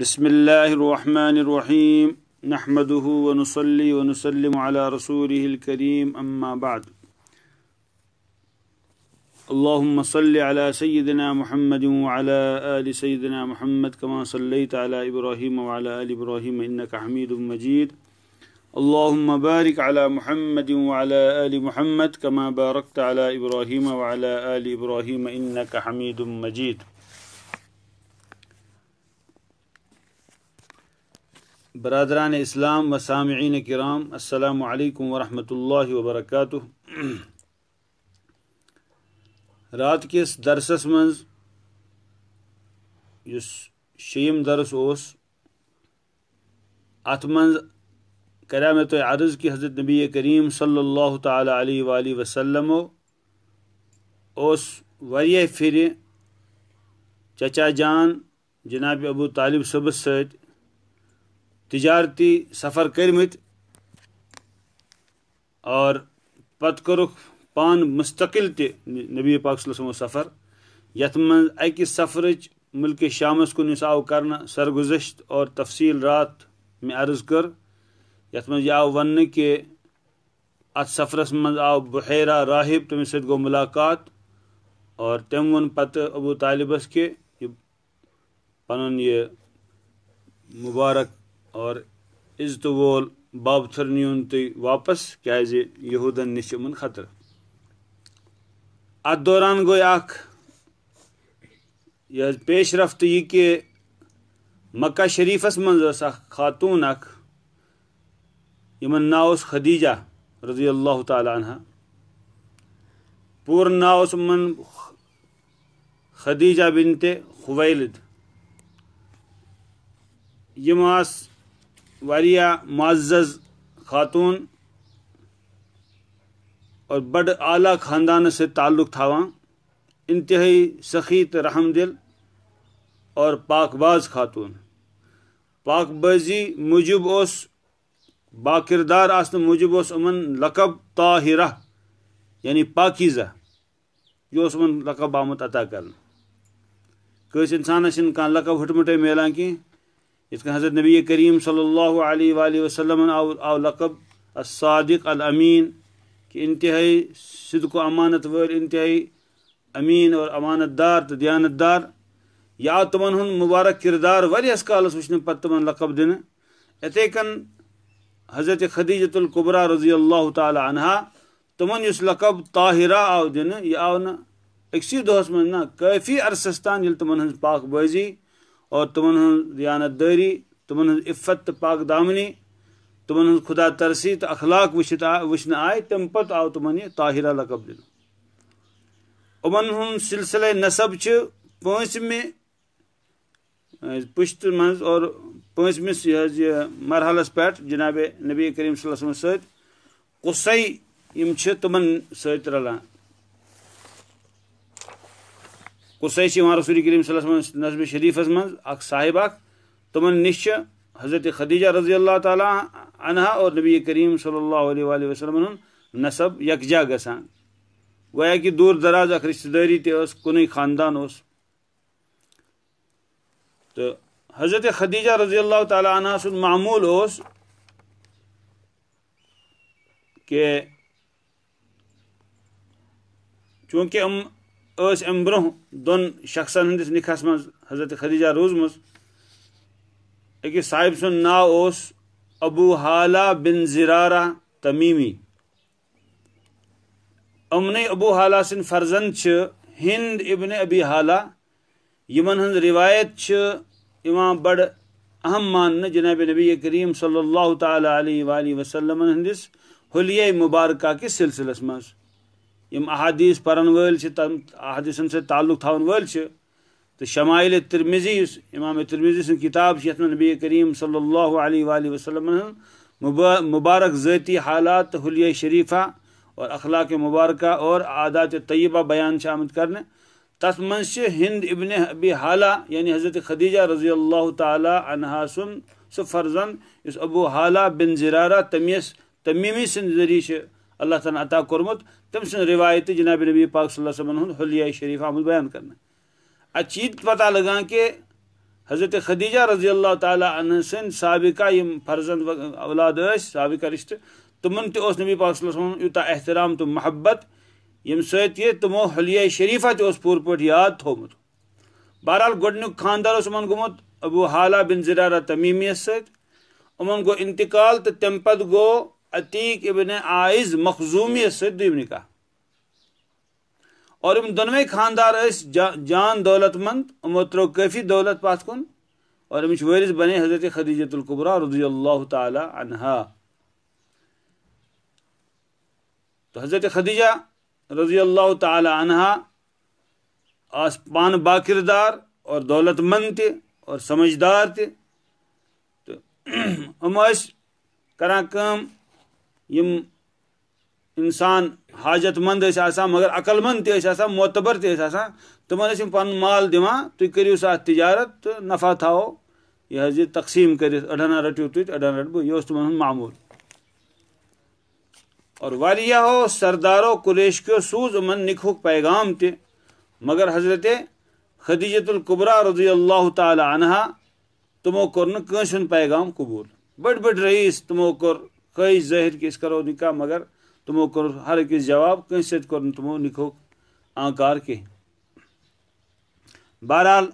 بسم الله الرحمن الرحيم نحمده ونصلي ونسلم على رسوله الكريم أما بعد اللهم صل على سيدنا محمد وعلى آل سيدنا محمد كما صليت على إبراهيم وعلى آل إبراهيم إنك حميد مجيد اللهم بارك على محمد وعلى آل محمد كما باركت على إبراهيم وعلى آل إبراهيم إنك حميد مجيد बरदरान इस्लाम व सामीन कराम अल्लाम वरहमल वबरक रात किस दरसस मस शम दरस उस अत मे मे तुम अर्ज कि हजरत नबी करीम सल्ला तल वसलमो फिर चचा जान जनाब अबू तालिब सबस सत तजारती सफ़र कर और पत् कोरुख पान मुस्तकिल नबी पाक सफ़र यकि सफर मुल्क शाम कुन आव कर सरगुजशत और तफसील रात में अर्ज कर यथ मे आव वन के अत सफरस मज आव बहरा राहिब तुम सत गो मुलाकात और तम वन पत अबू तालिबस के पन ये मुबारक और इज वो वोल बाबथर नियुन तु वापस क्याज यहूदन निशन खतर अत दौरान गो यह पेश रफ्त यह कि मक्का शरीफस मज खातून अख ना उस खदीजा रजी अल्लाह तहा पूर ना उस मन खदीजा बिनते खुवैलद यम आस वारिया मज्ज़ खातून और बड़ आला ख़ानदान से ताल्लुक़ थावा इंतहाई सखीत रहम दिल और पाकबाज खातून पाकबाजी मूजब उस बाकिरदार आसन मूजब उस उमन लकब ताहिरा यानी पाकिज़ा यह उस लकब आमुत अता कर इंसान कह लकब हटमुटे मिलान कह इस हज़रत नबी करीम सल्लल्लाहु अलैहि वसल्लम लकब असादिक अमीन कि इंतहाई सिद अमानत वर इंतहाई अमीन और अमानत दार तो दयानत दार या तमन हूँ मुबारक किरदार वरियस कल वुन पे तम लकब दिन इथे कन हज़रत खदीजतुल्कुबरा रजी अल्लाह तहा तमन इस लकब ताहिरा आव दिन यह आव नक्सी दोहस मह काफ़ी अरसस तान तमन पाक बाजी और तुम्हन हज दयानत दारी तुमन इफ़त तो पाक दामनी तुम्हन खुदा तरसी तो अखलाक वुचन आए तम पत आव तुम यह ताहिरा लकब दिन उमन हूँ सिलसिले नसब पांचमि पुश्त मं और पचमिस यह मरहलस पे जनाब नबी करीम सल्लम सत कुसई तुम सलान قُصے چھِ یِوان رسول کریٖم صلی اللہ علیہ نظمہِ شریٖفَس منٛز اَکھ صاحب اَکھ تِمَن نِش چھِ حضرت خدیجہ رضی اللہ تعالیٰ عنہا اور نبی کریٖم صلی اللہ علیہ وآلہ وسلمَن ہُنٛد نصب یکجا گژھان گویا کہِ دوٗر دراز اَکھ رِشتہٕ دٲری تہِ ٲس کُنُے خاندان اوس تہٕ حضرت خدیجہ رضی اللہ تعالیٰ عنہ سُنٛد معموٗل اوس کہِ چوٗنٛکہِ یِم अम ब्रो दोन शख्सन हंदिस निखस मज हजरत खदीजा रूजम अकिस साहिब सुन नाव अबू हाला बिन जिरारा तमीमी अमन अबू हाला सद फर्जन हिंद इबन अबी हाला यमन हज रिवायत बड़ अहम मान जनाब नबी करीम सल्लल्लाहु ताली वसलम हंदिस हलिया मुबारक किस सिलसिलस मज़ यम अहदीस परन वल तम अहादीसन ताल्लुक थावन वल तो शमाइल तिरमिजी इमाम तिरमिजी सन किताब नबी करीम सल्लल्लाहु अलैहि मुबारक ज़ाती हालात हलिया शरीफा और अखलाक मुबारक और आदात तयबा बयान आमद कर तथ मं हिंद इबन अबी हाला यानी हज़रत खदीजा रजी अल्लाह तहा सुन सह इस अबू हाला बिन जरारा तमीस तमीमी सद जरिए अल्लाह ताला अता कोर्मुत तम सुन रिवायत जनाब नबी पाक हलिया शरीफ आमुद बयान कर अत पता लगान कि हजरत खदीजा रजी अल्लाह तह सबका यम फर्जन औलाद सबका रिश्त तमन तो तबी तो पाक यूत एहतराम तो महब्बत यम समो तो हलिया शरीफा तूर पे याद थोमुत बहरहाल गोडन खानदार गुमुत अबू हाला बिन जरारा तमीमियस सत गो इंतकाल तो तम गो अतीक इबन आयज मखजूमी सदूमन कह और यम दोनवे खानदार जा, जान दौलत मंद त्रो काफ़ी दौलत पथ कुन और अमिच वरिस बने हजरत खदीजतुल्कुबरा रजी अल्लाह तहा तो हजरत खदीजा रजी अल्लाह तहा आस पान बाकिरदार और दौलतमंद त और समझदार तो हम कर यम इंसान हाजतमंद मगर अकलमंद मोतबर तमन तो पन माल दिवान तु तो करू तजारत तो नफा थाओ यह तकसीम कर अडाना रटो तुम अडान रट यह तुम मामूल और वह सरदारो कुरेश क्यो सूज उमन निकहुक पैगाम ते मगर हजरत खदीजतुल्कुबरा रजी अल्लाह तला कौर कोर पैगाम कबूल बड़ बड़ रईस तमो कोर कई जहिर किस करो निका मगर तमो कर हर किस जवाब कहीं से कर तमो निको आकार के बहरहाल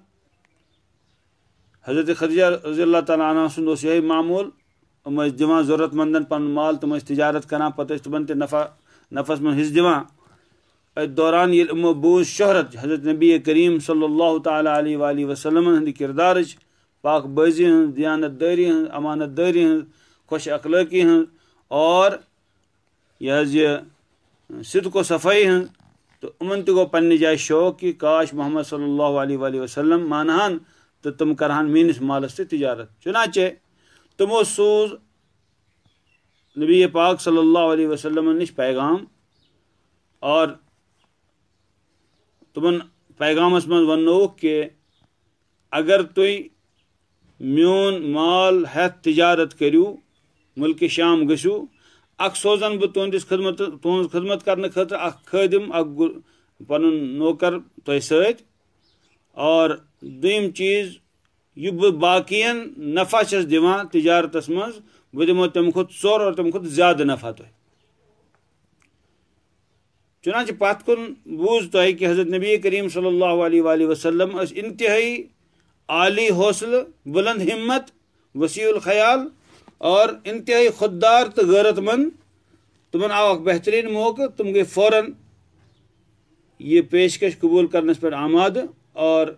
हजरत खदीजा रजी अल्लाह सुंद यही मामूल तुम दिवान जरूरतमंदन पन माल तुम तजारत करान पे तुम ते नफा नफस मज हिस्स दिवान अत दौरान ये यमो बूज शहरत हजरत नबी करीम सल्ला तसलम हंद किरदार पाक बजी हज दयानत दारी हज अमानत दारी हज खुश अखलाकी हं और यह सिद को सफाई हं तो उमन तो गो पन्ने जाए शौक कि काश मोहम्मद सल्लल्लाहु अलैहि वसल्लम मानहान तो तुम करहान मीनस मालस तो तजारत चुनाचे तुम सूज नबी पाक सल्लल्लाहु अलैहि वसल्लम नश पैगाम और तुमन पैगामस मज कि अगर तुम म्योन माल हजारत करू मुल्क शाम गु अख सोजन बह तुंद खदमत तुज खदमत कर खदम अख पन नौकर तुह और दुम चीज यह बह बाकियन नफा चस दिवान तजारत मज बह तम खुद और तम खुद ज्यादा नफा तुम चुनाच पथ कुन बूज तुम कि हजरत नबी करीम सल वसलम इंतहाई आली हौसल बुलंद हिम्मत वसील ख्याल और इंतहाई खुददार तो गैरतमंद तुमन आव बेहतरीन मौक़ तुम गई फ़ौर ये पेशकश कबूल करने पर आमाद और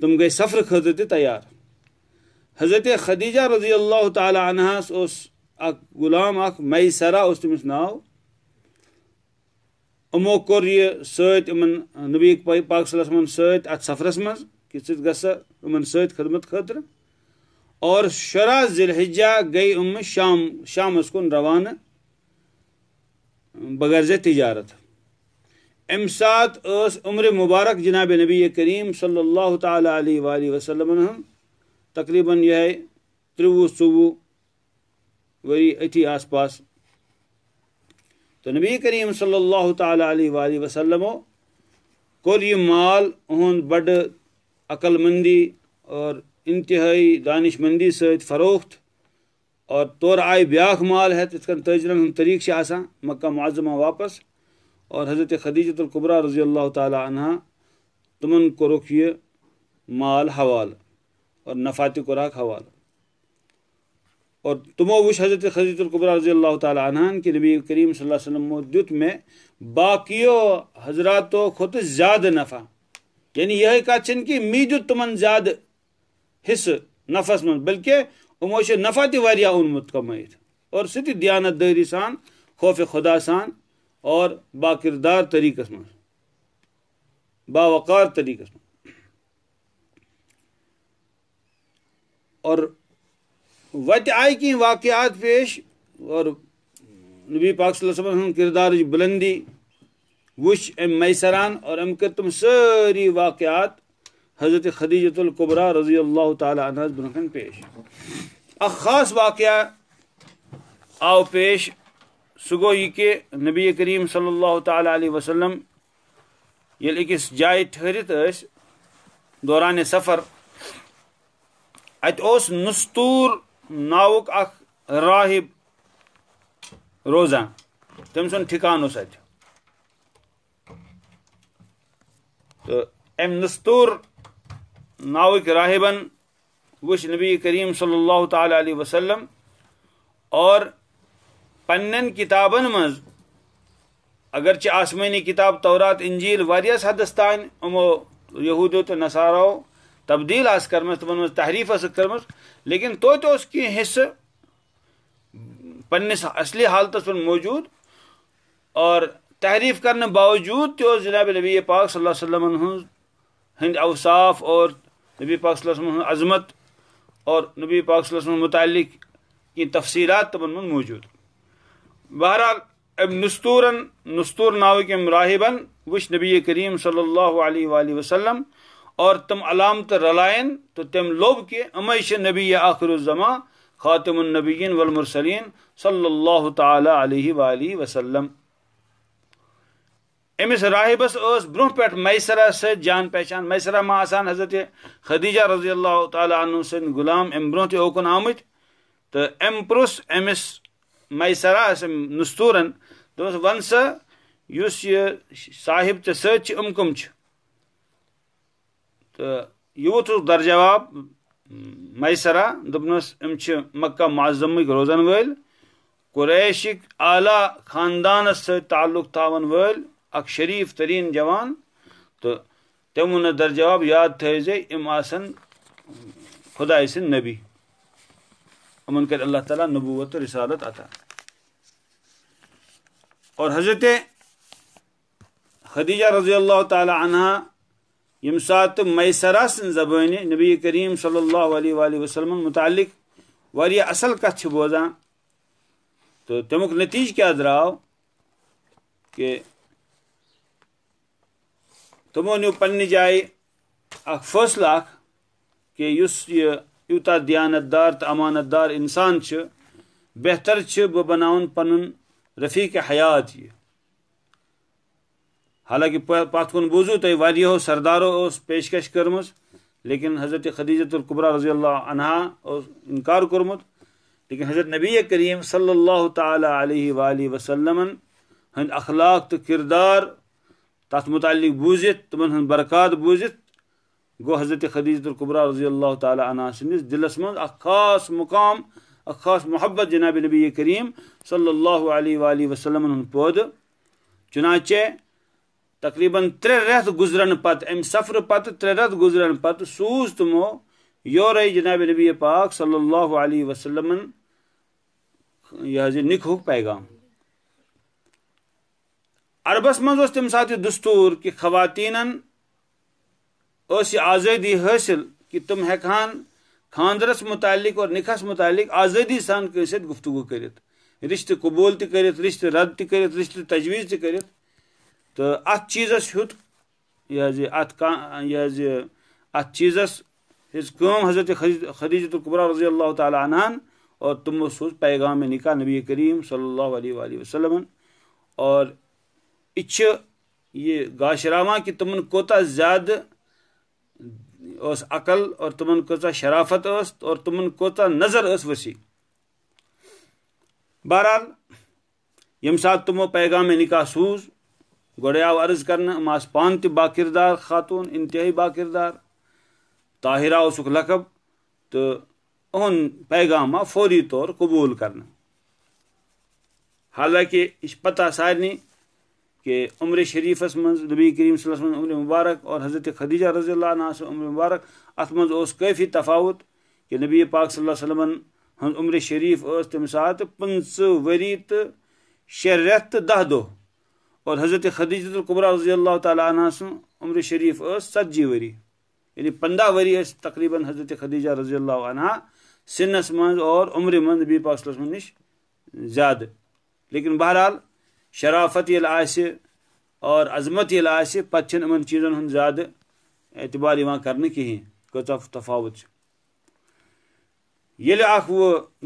तुम गई सफ़र खत तैयार हज़रत खदीजा रजी अल्लाह तहस उस गुलाम अख मई सरा उस तमिस नाव उमो कोर ये समन नबी पाक सत सफ़रस मज कि सत खदमत खतर और शरा जिलहिजा गई उम शाम शाम उसकुन रवान बगरज तजारत अम सात उम्र मुबारक जनाब नबी करीम सल्लल्लाहु सल्ला तसलम तकरीबन यह त्रुवु चुवु वरी अति आस पास तो नबी करीम सल्लल्लाहु सल्ला तसलमो कौर यह माल उहद बड़ अकलमंदी और इंतहाई दानिशमंदी सरोख्त और तौर आय ब्याख माल है तो तजरन हम तरीक से आसान मक्का मुआजमा वापस और हज़रत खदीजतुल्कुबरा रजी अल्लाह तहा तमन कोरुख ये माल हवाल और नफात कुराक हवाल और तमो वह हज़रत खदीजतुल्कुबरा रजी अल्लाह तहन कि नबी करीम सल्लमो दुत मे बाकियो हजरातो खुद ज्यादा नफा यानी यह कत कि मी दुत तमन ज्यादा حصہ نفس من بلکہ امو چھُ نفع تہِ واریاہ اوٚنمُت کَمٲیِتھ اور سُہ دیانت دٲری سان خوف خدا سان اور باکردار طٔریٖقَس منٛز باوقار طٔریٖقَس منٛز اور वतہِ آے کی واقعات پیش اور نبی پاک صلی اللہ علیہ وسلم کردار بلندی وش ام میسران اور ام کٔر تِم سٲری واقعات हज़रत खदीजतुल्कुबरा रज़ी अल्लाह तहजन पेश अ ख़ास वाक़ आव पेश सह गो यह कि नबी करीम सल्ला तसलम ये अकिस जाए ठहरत दौरान सफ़र अत नस्तूर नावुक अख राहिब रोजान तम सुन ठिकान उस अत तो अम नस्तूर नाविक एक राहबन विश नबी करीम सल्लल्लाहु ताली वसल्लम और पन्न किताबन मज अगर चे आसमानी किताब तौरात इंजील वारिया हदस तान अमो यहूदो तो नसारो तब्दील आस कर्मस तुम तहरीफ आस कर्मस लेकिन तो तो उसकी हिस्से पन्न असली हालत पर मौजूद और तहरीफ करने बावजूद तो जनाब नबी पाक सल्लल्लाहु अलैहि वसल्लम हिंद अवसाफ और नबी पाक अजमत और नबी पाक मुतल की तफसीत तमन तो मन मौजूद बहरहाल अब नस्तूर नस्तूर नाव के राहबन वुश नबी करीम सल्ला वसलम और तम अलामत रलायन तो तम लोब के अमे नबी आखिरजमा खातमनबीन वलमरसलिन सल्ला तसलम أمس راہبس ٲس برونٛہہ پٮ۪ٹھ میسرا سۭتۍ جان پہچان میسرا ما آسان حضرت خدیجہ رضی اللہ تعالیٰ عنہ سٕنٛدۍ غُلام اَمہِ برونٛہہ تہِ اوکُن آمٕتۍ تہٕ أمۍ پرُژھ أمِس میسرا نستوٗرَن دوٚپمَس وَن سا یُس یہِ صاحب ژےٚ سۭتۍ چھِ یِم کٕم چھِ تہٕ یوٗت اوس در جواب میسرا دوٚپنَس یِم چھِ مکہ معظمٕکۍ روزَن وٲلۍ قُریشِک اعلیٰ خاندانَس سۭتۍ تعلُق تھاوَن وٲلۍ शरीफ तरीन जवान तो तमुन दरजवाब याद थे इम आसन खुदा सिंद नबी अमन कर अल्लाह ताला नबूवत तो रिसालत अता और हजरत खदीजा रजी अल्लाह तहा यम सात मैसरा सन जबान नबी करीम सल्लल्लाहु वसलम मुतलिक वारिया असल कथ बोजान तो तमुक नतीज क्या द्राव कि تمو نیو پنہ جائے اخ فیصلہ اخ کہ اس یہ یوتا دیانت دار تو امانت دار انسان چھ بہتر چھ بہ بناون پنن رفیق حیات یہ حالانکہ پتھ کن بوزو تہ واریو سردارو اس پیشکش کرمس لیکن حضرت خدیجت القبرا رضی اللہ عنہ انکار کورمت لیکن حضرت نبی کریم صلی اللہ تعالی علیہ وآلہ وسلم ہند اخلاق تو کردار तथ मुतल बूजित तुम बरकत बूजित गो हजरत खदीजत कुबरा रजी अल्लाह तला सदिस दिलस मज खास मुकाम खास मोहब्बत जनाब नबी करीम सल्ह वसलम पोद चुनाचे तकरीबन त्रे रथ गुजरन पत अम सफर पत त्रे रथ गुजरन पत सूज तमो योर जनाब नबी पाक सल्ह वसलम यह निक पैगाम عربس مز تم سات یہ دستور کہ خواتین آزادی حاصل کہ تم ہیکان خاندرس متعلق اور نکاحس متعلق آزادی سان کنس گفتگو کرت رشتہ قبول تہ کرت رشتہ رد تہ کرت رشتہ تجویز تہ کرت تو ات چیزس ہیوت یہ ات یہ ات چیزس ہز کم حضرت خدیجت القبرا رضی اللہ تعالی عنہ اور تمو سوز پیغام نکاح نبی کریم صلی اللہ علیہ وآلہ وسلم اور ये गाशरामा कि तुमन कोत ज्याद अकल और तुमन कचा शराफत और तुमन कोत नजर वसी बहरहाल यम सात तमो पैगाम निका सूज गोड़े आव अर्ज कर पान त बाकिरदार खातून इंतहाई बाकिरदार ताहिरा उसुक लकब तो उन पैगाम फौरी तौर कबूल कर हालांकि यह पता सारे कि उम्र शरीफस मज नबी करीम सल उम्र मुबारक और हज़रत खदीजा रजी उम्र मुबारक अत मज काफ़ी तफावत कि नबी पाक सल्लम हज उम्र शरीफ तम सात पंच वरी तो शे रेत तो दह दो और हज़रत खदीजतुल्कुबरा रजी अल्लाह तह उम्र शरीफ सत्जी वरी यानी पंदा वरी तकरीबन हज़रत खदीजा रजी सिनस मज और उम्र मज नबी पाक नश ज़्यादा लेकिन बहरहाल शराफत ये और अजमत ये पे इन चीज़न हूँ ज्यादा एतबार कर कहें कचा तफावत ये वो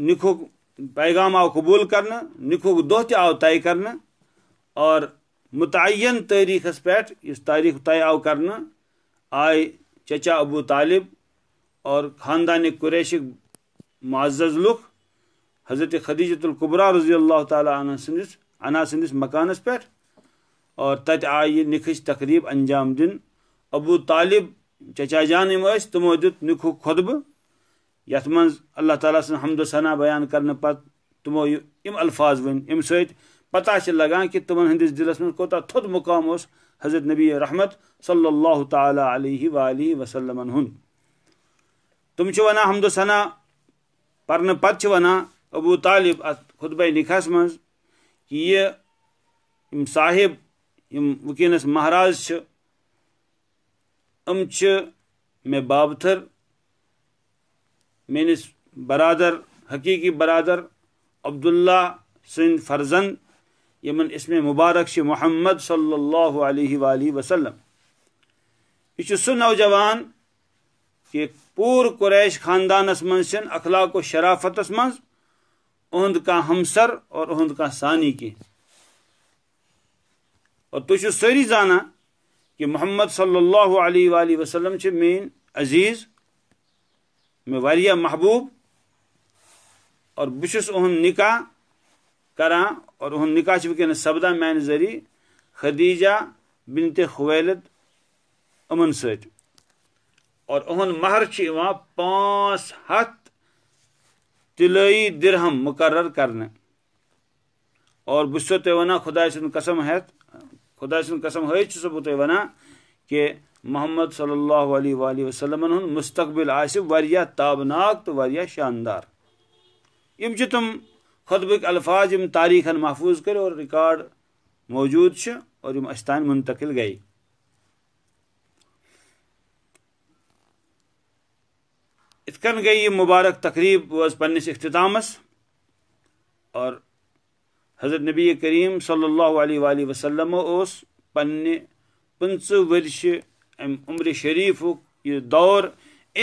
निख पैगाम आव कबूल कर निख दह त आव तय कर और मुतन तारीखस पे इस तारीख तय आव कर आय चचा अबू तालिब और खानदान कुरैश मुआज़ लुख हज़रत खदीजतुल्कुबरा रजी अल्लाह انا سندس مکانس پہ اور تت آئی نکھچ تقریب انجام دن ابو طالب چچا جان تمو دت نکھ خطبہ یت من اللہ تعالیٰ سن حمد و ثنا بیان کرنے پت تمو ام الفاظ ون ام ست پتہ لگان کہ تمن ہندس دلس من کوتا تھوت مقام اس حضرت نبی رحمت صلی اللہ تعالی علیہ وآلہ وسلم ہن تم چھو ونا حمد و ثنا پرن پت چھو ونا ابو طالب خطبہ نکاس مز कि ये यम साहिब यम वनस महाराज अम मे बाबथर मिस बरदर हकी बरदर अब्दुल्ला सद फर्जन यमन इसमें मुबारक मोहम्मद सल्लल्लाहु अलैहि यह सह नौजवान कि पूर कुरैश खानदानस मज शराफत मज़ उहद का हमसर और उहद का सानी की और तुम सारी जाना कि मोहम्मद सल्लल्लाहु अलैहि वसल्लम मेन अजीज मे वारिया महबूब और बहुस उहद निका करा और उहद निका वन सपदान मान जरिए खदीजा बिन ते खुवैलद अमन सत और उहद महर पाँच हथ तिलई दिरहम मुकर करने और बुसो ते वन खुदा सद कसम है खुदा सद कसम है सब ते वना कि मोहम्मद सल्लल्लाहु अलैहि वसल्लम हुन ताबनाक तो वह शानदार यम तुम खुतबिक अल्फाज यम तारीखन महफूज कर और रिकॉर्ड मौजूद और यम अस मुंतकिल गई इथ कन गई ये मुबारक तकरीब वज पन्नस अख्तामस और हजरत नबी करीम सल्ला वसलम पन्ने पंच वर्ष अम उम्र शरीफ यह दौर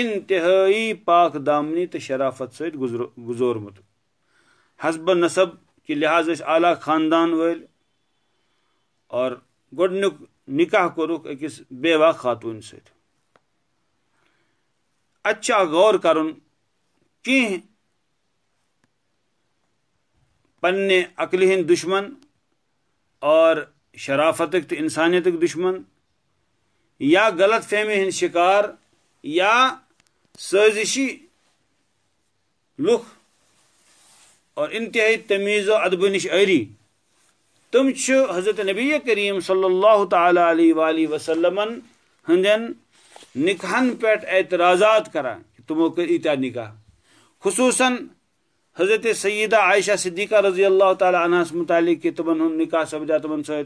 इंतहाई पाक दामनी तो शराफत सत गुजोरमुत हसब नसब कि लिहाज आला खानदान वल और गोडनुक निकाह कोरुक अकिस बेवा खातून सत्य अच्छा गौर कर कि पन्ने अकल हंद दुश्मन और शराफत तो इंसानियत दुश्मन या गलत फहमी हंद शिकार या सजिशी लुख और इंतहाई तमीज़ अदब नश अरी तुम हज़रत नबी करीम सल्ला तसलमन हंदन निकाहन पे एतराज़ात करा तुमो ईत्या निकाह खसूस हजरत सईदा आयशा सिद्दीक़ा रजी अल्लाह तहस मुतल कि तुमन हूँ निकाह सपदा तुम शे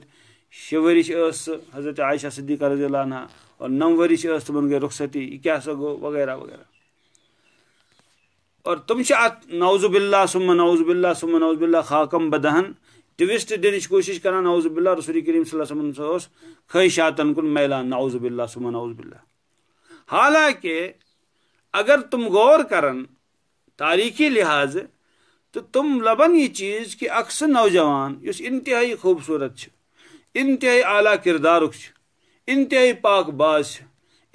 हजरत आयशा सिद्दीक़ा रजी अल्लाह और नव वरी तुम गई रुखसती यह क्या सो वगैरह वगैरह और तुम अत नौजुबिल्ला सुम नौजुबिल्ला सुम नौजुबिल्ला खाकम बदहन ट्विस्ट दिन कोशिश करा नौजुबिल्ला रसूल करीम सल्लम खैशातन कुन मैलान नौजुबिल्ला सुम नौजुबिल्ला हालांकि अगर तुम गौर करन तारीखी लिहाज तो तुम लबन ये चीज़ कि अक्सर नौजवान उस इंतहाई खूबसूरत इंतहाई आला किरदार इंतहाई पाक बाज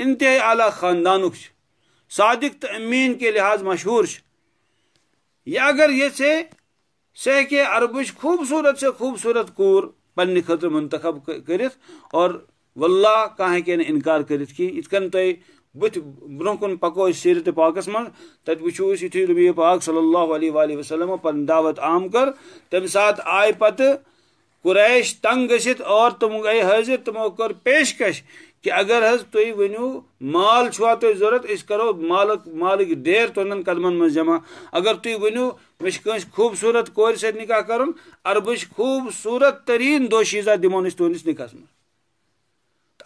इंतहाई आला खानदान सादिक तो अमीन के लिहाज मशहूर यह अगर ये से सह के अरबुश खूबसूरत से खूबसूरत कूर पन्न खतर मुंतखब कर और वल्ला कहें के इनकार कर بٕتھِ برونٛہہ کُن پَکو أسۍ سیٖرتہِ پاکَس منٛز تَتہِ وٕچھو أسۍ یُتھُے نبی پاک صلی اللہ علیہ وآلہ وسلمو پَنٕنۍ دعوت عام کٔر تَمہِ ساتہٕ آے پَتہٕ قُریش تنٛگ گٔژھِتھ اور تِم گٔے حٲضِر تِمو کٔر پیشکش کہِ اگر حظ تُہۍ ؤنِو مال چھُوا تۄہہِ ضوٚرَتھ أسۍ کَرو مالُک مالٕکۍ ڈیر تُہنٛدٮ۪ن قدمَن منٛز جمع اگر تُہۍ ؤنِو مےٚ چھِ کٲنٛسہِ خوٗبصوٗرت کورِ سۭتۍ نِکاح کَرُن عربٕچ خوٗبصوٗرت تٔریٖن دوشیٖزہ دِمون أسۍ تُہٕنٛدِس نِکاحس منٛز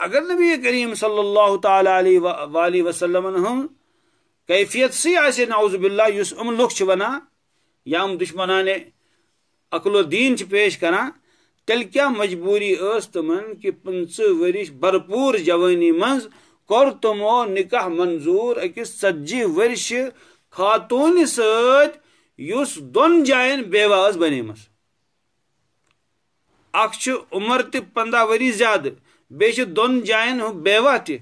अगर नबी करीम सल्लल्लाहु ताली वसलम कैफियत से आसे नाउजबिल्ला युस अम लुख वनान या उम दुश्मन अकलो दीन पेश करा तेल क्या मजबूरी तुम कि पंच वरिश भरपूर जवानी मज कौर तुमो निकाह मंजूर अकिस सज्जी वर्ष खातून सत युस दोन जायन बेवा बनेमस अख उमर त पंद्रह वरी ज्यादा बे दोन जायन बेवा त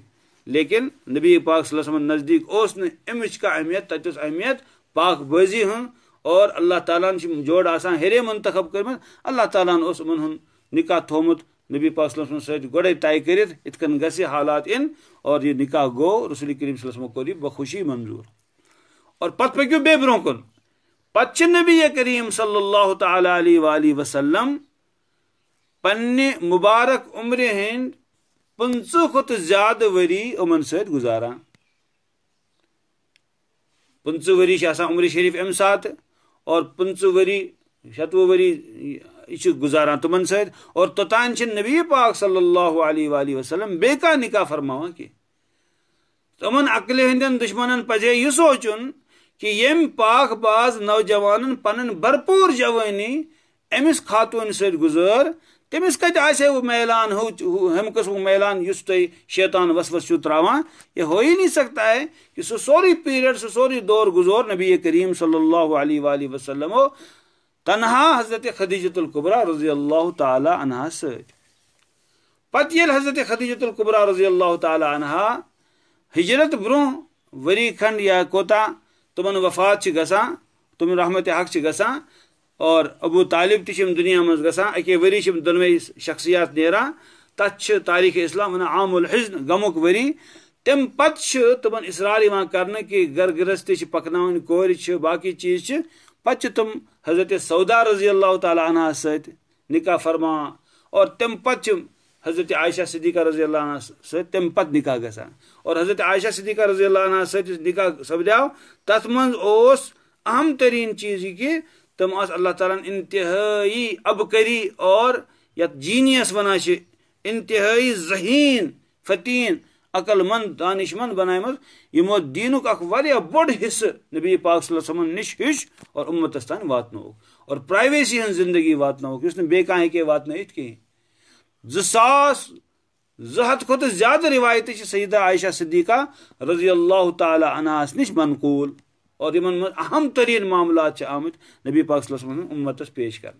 लेकिन नबी पाक नजदीक उस अमिच का अहमियत तत अहमियत पाक बजी हूँ और अल्लाह ताला जोड़ आसान हेरे मंतखब कर अल्लाह ताला उमन निका थोमुत नबी पाक सोडे तय कर हालात इन और यह निका गो रसुल करीम कोर बखुशी मंजूर और पत पको बे ब्रो कुल पत नबी करीम सल्ला अलैहि पन्ने मुबारक उम्र हंद पंच तो ज्यादा वरी उमन सत गुजारा पंच वरी उम्र शरीफ अम सात और पंच वरी शतवु वरी यह गुजारा तुम तो सत और तोतान नबी पाक सल्ला वसलम बेका निका फरमा कह तुम तो अकल हंद दुश्मन पजे यह सोचन कि यम पाख बाज नौजवान पन भरपूर जवानी अमिस खातून सुजर تٔمِس کَتہِ آسہِ ہے میلان ہُہ ہُمہِ قٕسمُک میلان یُس تۄہہِ شیطان وسوس چھُو ترٛاوان یہِ ہو ہی نہیں سکتا ہے کہِ سُہ سورُے پیٖریڈ سُہ سورُے دور گُزور نبی کریٖم صلی اللہ علیہ وآلہ وسلمو تنہا حضرت خدیجت القبرا رضی اللہ تعالی عنہا سۭتۍ پتہٕ ییٚلہِ حضرت خدیجت القبرا رضی اللہ تعالی عنہا ہجرت برونٛہہ ؤری کھنٛڈ یا کوتاہ تِمن وفات چھِ گژھان تِم رحمتہِ حق چھِ گژھان और अबू तालिब तुम दुनिया मज गे वरी दोनवे शख्सियात नेरा तथ तारीख इस्लाम वन आमुल हजन गमुक वरी तम पत तुम इसरार कर गर गृहस्थी पकन कोर बाकी चीज पत तुम हजरत सौदा रजी अल्लाह तह सिका फरमा और तम पत हजरत आयशा सदीका रजी सम पत निका ग और हजरत आयशा सदीका रजी सिका सपद तथ मज अहम तरीन चीज यह कि तम अल्लाह ताला इंतहाई अबकरी और यथ जीनियस वन इंतहाई जहीन फतीन अकलमंद दानिशमंद बनाम यमो दीन बोड़ हिस्स नबी पाक नश हिश और उम्मत तान वात और प्राइवेसी हन जिंदगी वात बे कह हे वात कहें जसास जहत खुद ज्यादा रिवायत सईदा आयशा सिद्दीका रजी अल्लाह तला नश मनकूल और इन अहम तरीन मामला आम नबी पाक उम्मत पेश कर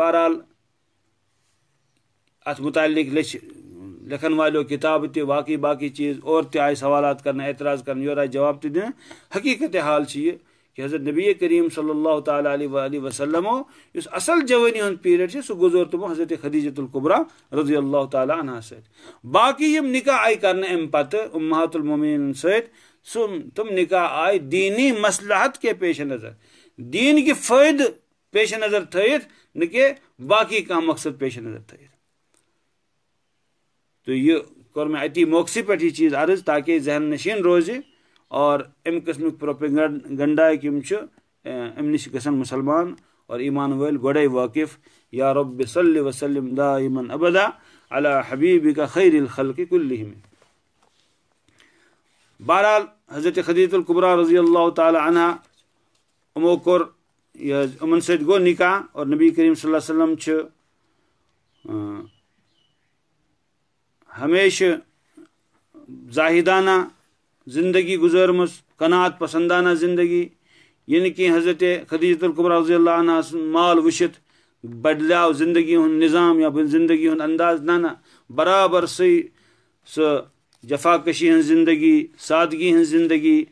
बहरहाल अत मुतल लिख वालों किताब तो बाकी बाकी चीज़ और ते सवाल कर एतराज़ कर यो आए जवाब तो हकीकत हाल से यह कि हजरत नबी करीम सल्लल्लाहु अलैहि वसल्लमो इस असल जवानी हूँ पीरियड से गुजर तुम हजरत खदीजतुल्कुबरा रजी अल्लाह ताली बाकी यम निकाह आई कर अम पत उम्मातुलमिन सत्य सुम तुम निकाह आय दीनी मसलहत के पेश नज़र दीन के फ़ायद पेश नज़र न के बाकी का मकसद पेश नज़र थत तो यह कौर मे अति मौकसी पे चीज़ अर्ज ताकि जहन नशीन रोज और अम कस्म प्रोपेगंडाक अम नश ग मुसलमान और ईमान वल गोडे वाकिफ या रब सल वसलम दाइमन अबदा अला हबीब का खैर खल में बहरहाल हज़रत खदीतुल्कुबरा रजी अल्लाह तहा अमोकोर अमन सत गो निका और नबी करीम वसल्लम हमेश जाहिदाना ज़िंदगी गुजरम कनात पसंदाना ज़िंदगी यानी कि हज़रत खदीजतुल्कुबरा रजी अल्लाह माल वुशित बदलाव ज़िंदगी हूँ निज़ाम या ज़िंदगी हूँ अंदाज ना ना बराबर सही सह जफाकशी ज़िंदगी सादगी ज़िंदगी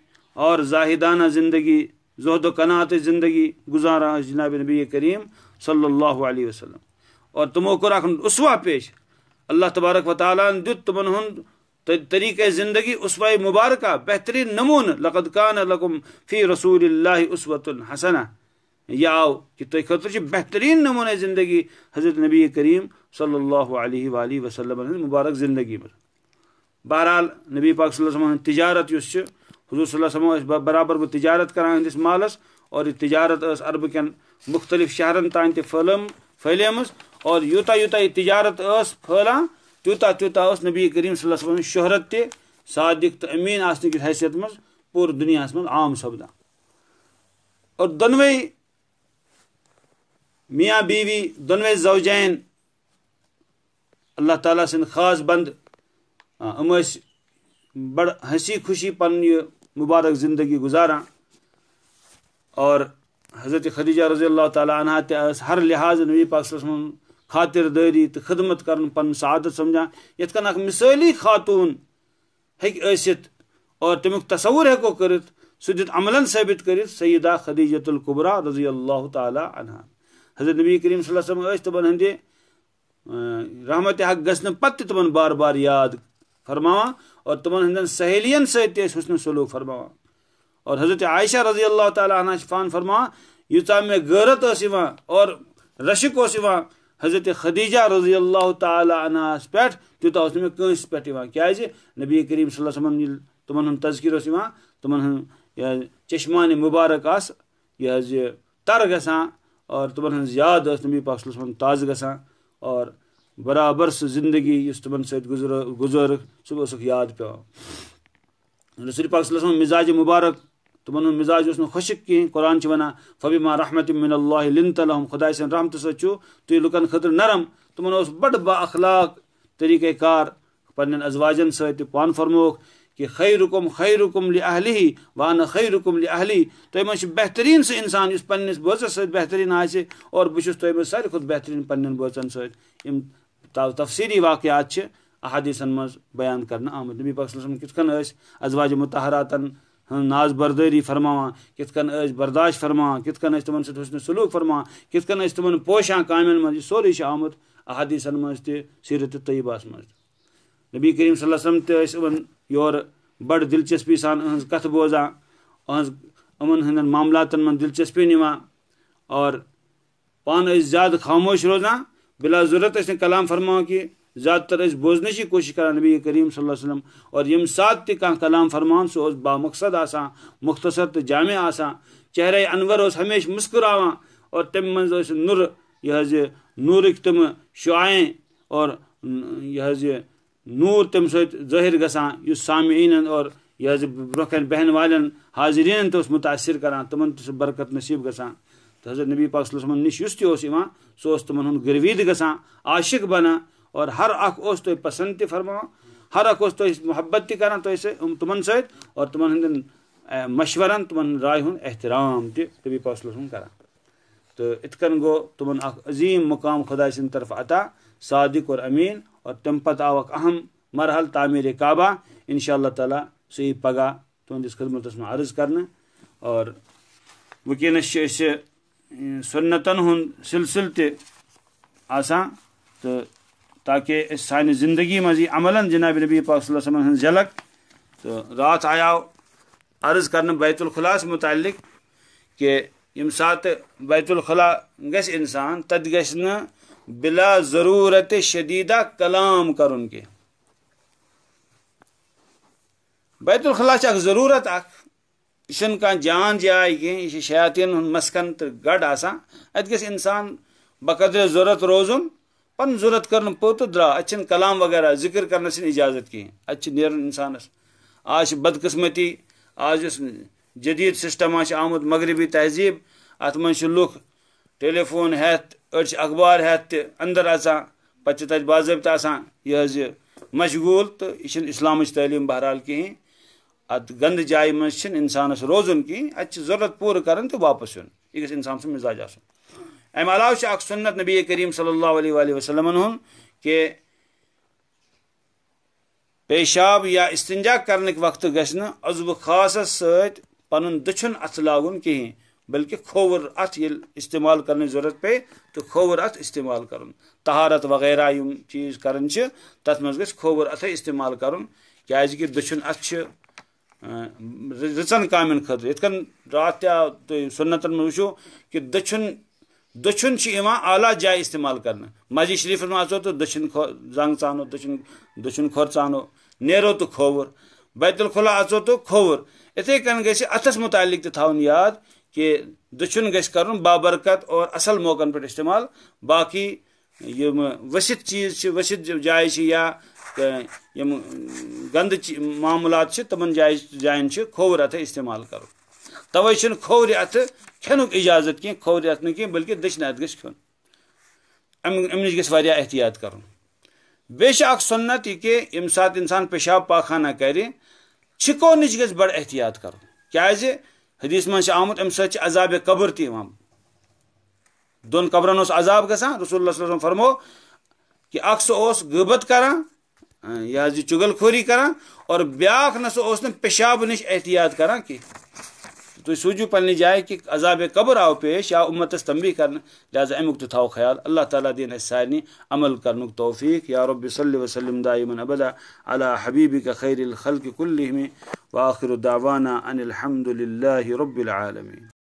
और जाहिदाना ज़िंदगी जहद कनात ज़िंदगी गुजारा जनाब नबी करीम सल्ला वसलम और तमो कोर उसवा पेश अल्लाह तबारक वाल दुत तुमन तरीक़ ज़िंदगी उसवा मुबारक बेहतरीन नमून लकद कान लकुम फ़ी रसूल उसवत हसना यह आओ कि तो तुम खुद बेहतरीन नमून ज़िंदगी हज़रत नबी करीम सल्ला वसलम मुबारक ज़िंदगी में बहरहाल नबी पाक तजारत तिजारत युस बराबर वो तजारत करान हंदिस मालस और यह तिजारत अरब कन मुख्तलिफ शहरन तान तलम फैलम और यूत यूत यह तजारत फलान तूता तूता नबी करीम शहरत त सादिक तो अमीन आसन किस हैसियत मज पूर दुनिया मज आम सपदान और दोनवे मियाँ बीवी दोनवे जवजैन अल्लाह ताला सन्द खास बंद बड़ हंसी खुशी पन मुबारक ज़िंदगी गुजारा और हज़रत खदीजा रज़ी अल्लाह तन त हर लिहाज नबी पाक खातिरदारी तो खदमत कर पन सदत समझा ये कन मिसाली खातून हेसित और तमुक तस्वुर हेको कर सह अमलन साबित कर सईदा खदीजतुल्कुबरा रज़ी अल्लाह तह हज़रत नबी करीम तमन हंदे रहमत हक गन पत तमन बार बार याद फरमावा और तुमन हिंदन सहेलियन से ते हुसन सलूक फरमावा और हजरत आयशा रजी अल्लाह तला फान फरमा यूचा मे गरत और रशिक उस हजरत खदीजा रजी अल्लाह तहस पे तूत तो मे कंस पे क्या नबी करीम सल्लम तुम तजकिर तुम चशमान मुबारक आस यह तर ग और तुम याद नबी पाक ताज़ ग और बराबर सह जिंदगी इस तुम गुजर गुजर सह याद पे रसूल पाक सल्लल्लाहु अलैहि वसल्लम मिजाज मुबारक तुम मिजाज उस खुशिक कहें कुरान वन फबी फबिमा रहमत मिन लिन खुदा सद रहमत सो तु लुकन खतर नरम तुम बड़ बाखलाक तरीक़ कार पन्न अजवाजन सान फरमो कि खै खैरुकुम खैरुकुम लि अहली वान खैरुकुम लि अहली तुम तो मज बेहतरीन सह इंसान इस पन्नस बोचस सहतरीन बेहतरीन और बहुत तुम मज सारे खुद बेहतरीन पन्न बोचन सम तफसीरी वाक़ात छ अहादीसन मज बयान कर आम नबी पाक कित अजवाज मतहरातन नाज बरदरी फरमान कित बर्दाश फरमान कित तम हसन सलूक फरमान कित तम पोशान कामन मज सोरे आमुत अहादीसन मज त सीरत तयबास मज नबी करीम सल्लम तन योर बड़ दिलचस्पी सान अहज कथ बोजान अहज अमन हंदन मामलातन मन दिलचस्पी निवान और पान ज्यादा खामोश रोजान बिला ज़रूरत कलाम फरमा कि ज़्यादातर बोजने की कोशिश करा नबी करीम सल्लम और यम सात ते कलाम फरमान सह बामकसद आसान मुख्तसर तो जाम आसान चेहर अनवर हमेशा मुस्कुराव और तम मज नुर यह नूर तम शुआ और यह नूर तम सहिर ग सामीन और यह ब्रोह बहन वाल हाजरीन तो मुतासर करान तम तो बरकत नसीब ग तो हजरत नबी पाक नश युस तवान सो तमन गर्वीद ग आशिक बना और हर अख तो पसंद फरमा हर अख तो मोहब्बत त करान तो तमन सर तमन हंद मशवरन तमन राय हूँ एहतराम तबी पाक करान तो इत कन गो तमन अजीम मुकाम खुदा सद तरफ अता सादिक और अमीन और तम पत आवक अहम मरहल तामीर कबा इन ताला सो यी पगह तुंदिस खदमत अर्ज कर और वनस सुन्नतन हुन सिलसिल ते आसान तो ताकि सानी जिंदगी मजी अमलन जिनाब नबी पाकलम हज झलक तो रात आयाव अर्ज कर बैतुलखलास मुतल कि यम सात बैतुलखला गस इंसान तत गस बिला ज़रूरत शदीदा कलाम कर बैतुलखला ज़रूरत अख इशनका जान जाए कि यह मस्कन तो गड आसान अत गस इंसान बकदर जरूरत रोजन पन जरूरत कर पोत द्रा अच्छन कलाम वगैरह जिक्र करने इजाजत कहें अच्छे नेरन इंसानस आज बदकस्मती आज उस जदीद सिस्टम आमुत मगरबी तहजीब अत मे लुख टेलीफोन हेत अड़ अखबार हेत अंदर अचान पे बाबा यह मशगूल तो यह इस्लाम तलीम बहरहाल कहें अत गंद जाय मन इंसानस रोजन कहें अत जरूरत पूर कर तो वापस यून यह गि इंसान सु मिजाज अम अलाव सुन्नत नबी करीम सल्ला वसलमन हूँ कि पेशाब या इस्तिंजा कर वक्त गजब खास सन दछुन अथ लागू कहें बल्कि खोवर अथ ये इस्तेमाल कर जरूरत पे तो खोवर अथ इस्तेमाल कर तहारत वगैरह यम चीज कर तथ मज ग खोवर अथ इस्तेमाल कर क्या कि दछुन अथ رٕژَن کامٮ۪ن خٲطرٕ یِتھ کٔنۍ راتھ تہِ آو تُہۍ سُنتَن منٛز وٕچھو کہِ دٔچھُن دٔچھُن چھُ یِوان اعلیٰ جایہِ استعمال کرنہٕ مسجد شریٖفَس منٛز اَژو تہٕ دٔچھُن کھۄر زنٛگ ژانو دٔچھُن دٔچھُن کھۄر ژانو نیرو تہٕ کھووُر بیت الخلا اَژو تہٕ کھووُر یِتھَے کٔنۍ گژھِ اَتھَس متعلق تہِ تھاوُن یاد کہِ دٔچھُن گژھِ کَرُن بابرکت اور اَصٕل موقعن پٮ۪ٹھ استعمال باقٕے یِم ؤسِتھ چیٖز چھِ ؤسِتھ جایہِ چھِ یا यम गंद मामला तमन जाय जायन खोवर अथ इस्तेमाल कर तवे खोवर अथ खेन इजाजत कह खोवर अथ नी बल्कि दक्षिण अथ गुन अम नश ग कर बेश सन्नत यह कि यम सात इंसान पेशाब पाखाना कर छिको नश ग बड़ एहतियात कर क्या हदीस मज आमुत अम सजाब कब्र तम दोन कब्रन अजाब ग रसूल फरमो कि अख गबत करान यह हाँ, यह चुगल खोरी करान और ब्याख नसो पेशाब नश एहतियात करान कह तुम सूझो पन्ने जाए कि अजाब कबर आव पेश या उम्मत तंबी कर लिहाजा अमुक तो थो ख्याल अल्लाह ताली दिन सारे अमल कर तोफीक या रब वसलम दाइमन अबदा अला हबीबी का खैर खल कुल्ल में वाखिर दावाना अनिलहमदिल्ला रबालमी